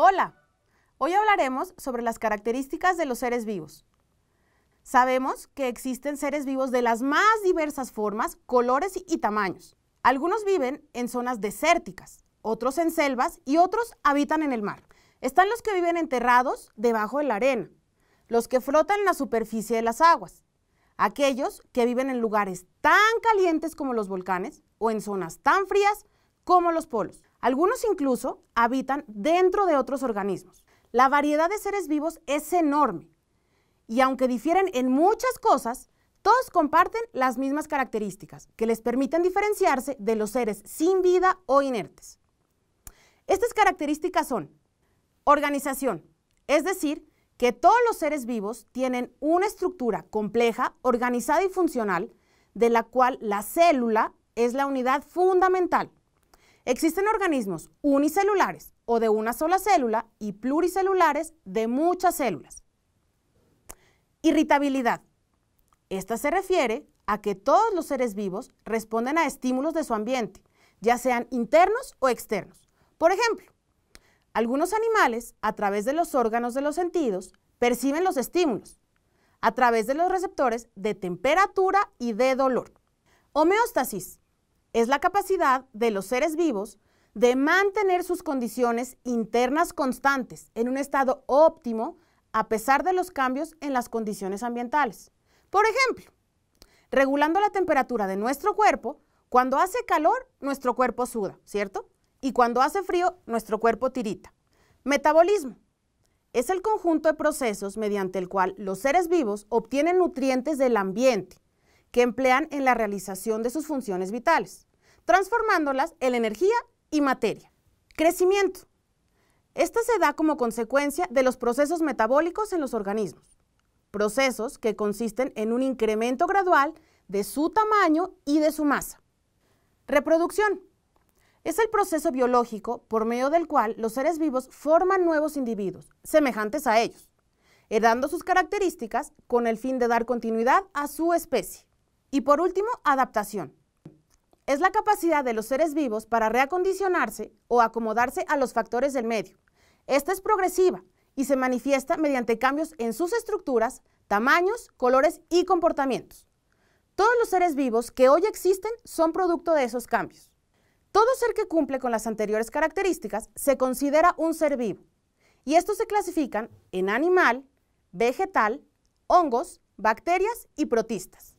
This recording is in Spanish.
Hola, hoy hablaremos sobre las características de los seres vivos. Sabemos que existen seres vivos de las más diversas formas, colores y tamaños. Algunos viven en zonas desérticas, otros en selvas y otros habitan en el mar. Están los que viven enterrados debajo de la arena, los que flotan en la superficie de las aguas, aquellos que viven en lugares tan calientes como los volcanes o en zonas tan frías como los polos. Algunos incluso habitan dentro de otros organismos. La variedad de seres vivos es enorme y aunque difieren en muchas cosas, todos comparten las mismas características que les permiten diferenciarse de los seres sin vida o inertes. Estas características son organización, es decir, que todos los seres vivos tienen una estructura compleja, organizada y funcional, de la cual la célula es la unidad fundamental. Existen organismos unicelulares o de una sola célula y pluricelulares de muchas células. Irritabilidad. Esta se refiere a que todos los seres vivos responden a estímulos de su ambiente, ya sean internos o externos. Por ejemplo, algunos animales, a través de los órganos de los sentidos, perciben los estímulos, a través de los receptores de temperatura y de dolor. Homeostasis es la capacidad de los seres vivos de mantener sus condiciones internas constantes en un estado óptimo a pesar de los cambios en las condiciones ambientales. Por ejemplo, regulando la temperatura de nuestro cuerpo, cuando hace calor, nuestro cuerpo suda, ¿cierto? Y cuando hace frío, nuestro cuerpo tirita. Metabolismo. Es el conjunto de procesos mediante el cual los seres vivos obtienen nutrientes del ambiente que emplean en la realización de sus funciones vitales, transformándolas en energía y materia. Crecimiento. Esta se da como consecuencia de los procesos metabólicos en los organismos, procesos que consisten en un incremento gradual de su tamaño y de su masa. Reproducción. Es el proceso biológico por medio del cual los seres vivos forman nuevos individuos, semejantes a ellos, heredando sus características con el fin de dar continuidad a su especie. Y por último, adaptación. Es la capacidad de los seres vivos para reacondicionarse o acomodarse a los factores del medio. Esta es progresiva y se manifiesta mediante cambios en sus estructuras, tamaños, colores y comportamientos. Todos los seres vivos que hoy existen son producto de esos cambios. Todo ser que cumple con las anteriores características se considera un ser vivo, y estos se clasifican en animal, vegetal, hongos, bacterias y protistas.